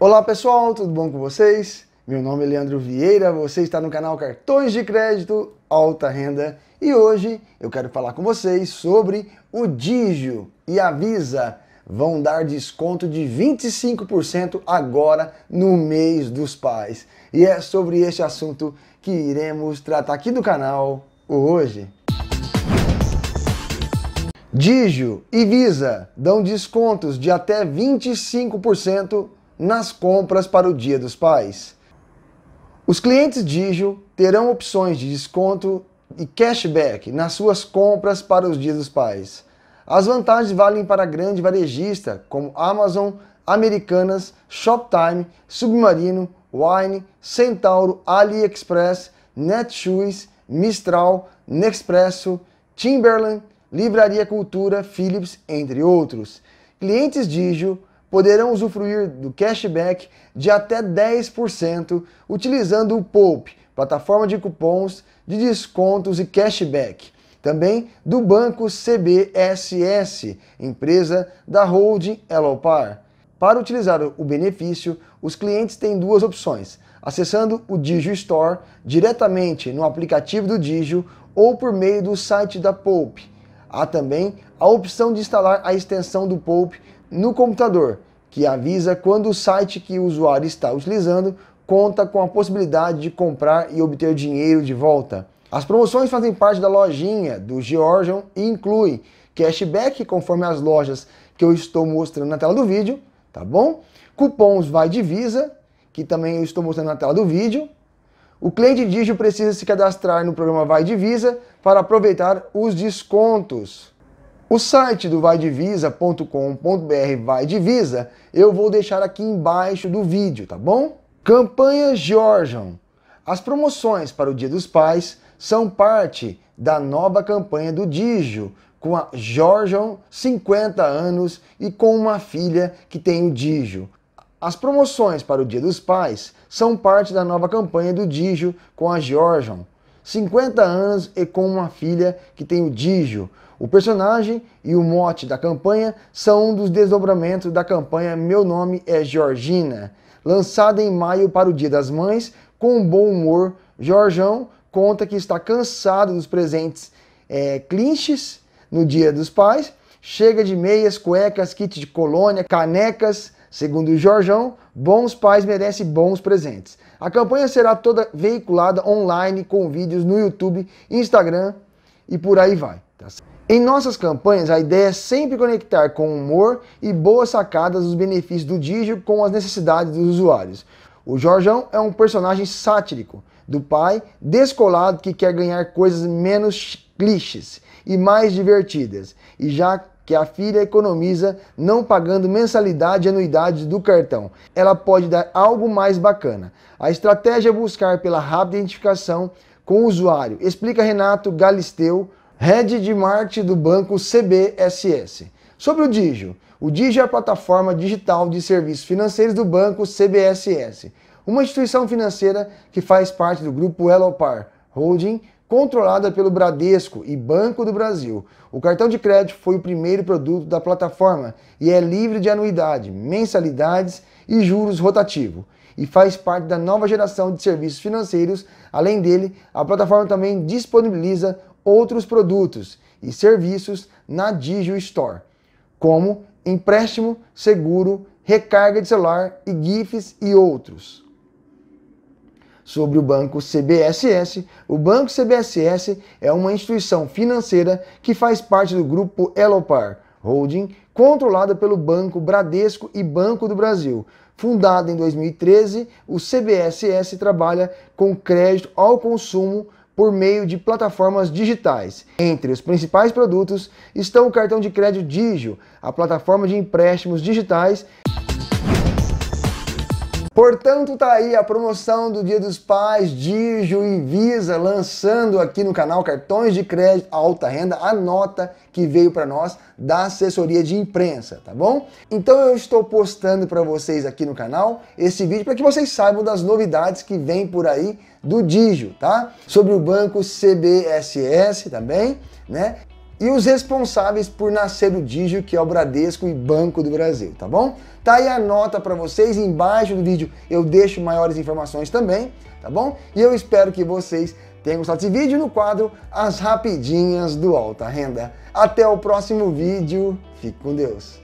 Olá pessoal, tudo bom com vocês? Meu nome é Leandro Vieira, você está no canal Cartões de Crédito Alta Renda e hoje eu quero falar com vocês sobre o Digio e a Visa vão dar desconto de 25% agora no mês dos pais. E é sobre este assunto que iremos tratar aqui do canal hoje. Digio e Visa dão descontos de até 25% nas compras para o Dia dos Pais. Os clientes Digio terão opções de desconto e cashback nas suas compras para os Dias dos Pais. As vantagens valem para grande varejista como Amazon, Americanas, Shoptime, Submarino, Wine, Centauro, AliExpress, Netshoes, Mistral, Nexpresso, Timberland, Livraria Cultura, Philips, entre outros. Clientes Digio poderão usufruir do cashback de até 10% utilizando o POUP, plataforma de cupons de descontos e cashback. Também do banco CBSS, empresa da holding Elopar. Para utilizar o benefício, os clientes têm duas opções: acessando o Digio Store diretamente no aplicativo do Digio ou por meio do site da Poupe. Há também a opção de instalar a extensão do Poupe no computador, que avisa quando o site que o usuário está utilizando conta com a possibilidade de comprar e obter dinheiro de volta. As promoções fazem parte da lojinha do Georgion e incluem cashback conforme as lojas que eu estou mostrando na tela do vídeo, tá bom? Cupons vai de Visa, que também eu estou mostrando na tela do vídeo. O cliente Digio precisa se cadastrar no programa Vai Divisa para aproveitar os descontos. O site do vaidivisa.com.br Vai Divisa eu vou deixar aqui embaixo do vídeo, tá bom? Campanha Georgian. As promoções para o Dia dos Pais são parte da nova campanha do Dijo, com a Georgian, 50 anos, e com uma filha que tem o Dijo. As promoções para o Dia dos Pais são parte da nova campanha do Dijo com a Georgian, 50 anos e com uma filha que tem o Dijo. O personagem e o mote da campanha são um dos desdobramentos da campanha Meu Nome é Georgina, lançada em maio para o Dia das Mães, com um bom humor. Jorjão conta que está cansado dos presentes é, clinches no Dia dos Pais, chega de meias, cuecas, kit de colônia, canecas. Segundo o Jorjão, bons pais merecem bons presentes. A campanha será toda veiculada online com vídeos no YouTube, Instagram e por aí vai. Tá certo? Em nossas campanhas, a ideia é sempre conectar com humor e boas sacadas os benefícios do Digio com as necessidades dos usuários. O Jorjão é um personagem sátrico do pai descolado que quer ganhar coisas menos clichês e mais divertidas, e já que a filha economiza não pagando mensalidade e anuidade do cartão. Ela pode dar algo mais bacana. A estratégia é buscar pela rápida identificação com o usuário, explica Renato Galisteu, Head de Marketing do Banco CBSS. Sobre o Digio. O Digio é a plataforma digital de serviços financeiros do Banco CBSS, uma instituição financeira que faz parte do grupo Elopar Holding, controlada pelo Bradesco e Banco do Brasil. O cartão de crédito foi o primeiro produto da plataforma e é livre de anuidade, mensalidades e juros rotativo. E faz parte da nova geração de serviços financeiros. Além dele, a plataforma também disponibiliza outros produtos e serviços na Digio Store, como empréstimo, seguro, recarga de celular e GIFs e outros. Sobre o Banco CBSS, o Banco CBSS é uma instituição financeira que faz parte do grupo Elopar Holding, controlada pelo Banco Bradesco e Banco do Brasil. Fundada em 2013, o CBSS trabalha com crédito ao consumo por meio de plataformas digitais. Entre os principais produtos estão o cartão de crédito Digio, a plataforma de empréstimos digitais Portanto, tá aí a promoção do Dia dos Pais, Dijo e Visa lançando aqui no canal cartões de crédito alta renda, a nota que veio para nós da assessoria de imprensa, tá bom? Então eu estou postando para vocês aqui no canal esse vídeo para que vocês saibam das novidades que vem por aí do Dijo tá? Sobre o banco CBSS também, né? e os responsáveis por nascer o Digio, que é o Bradesco e Banco do Brasil, tá bom? Tá aí a nota para vocês, embaixo do vídeo eu deixo maiores informações também, tá bom? E eu espero que vocês tenham gostado desse vídeo no quadro As Rapidinhas do Alta Renda. Até o próximo vídeo, fique com Deus!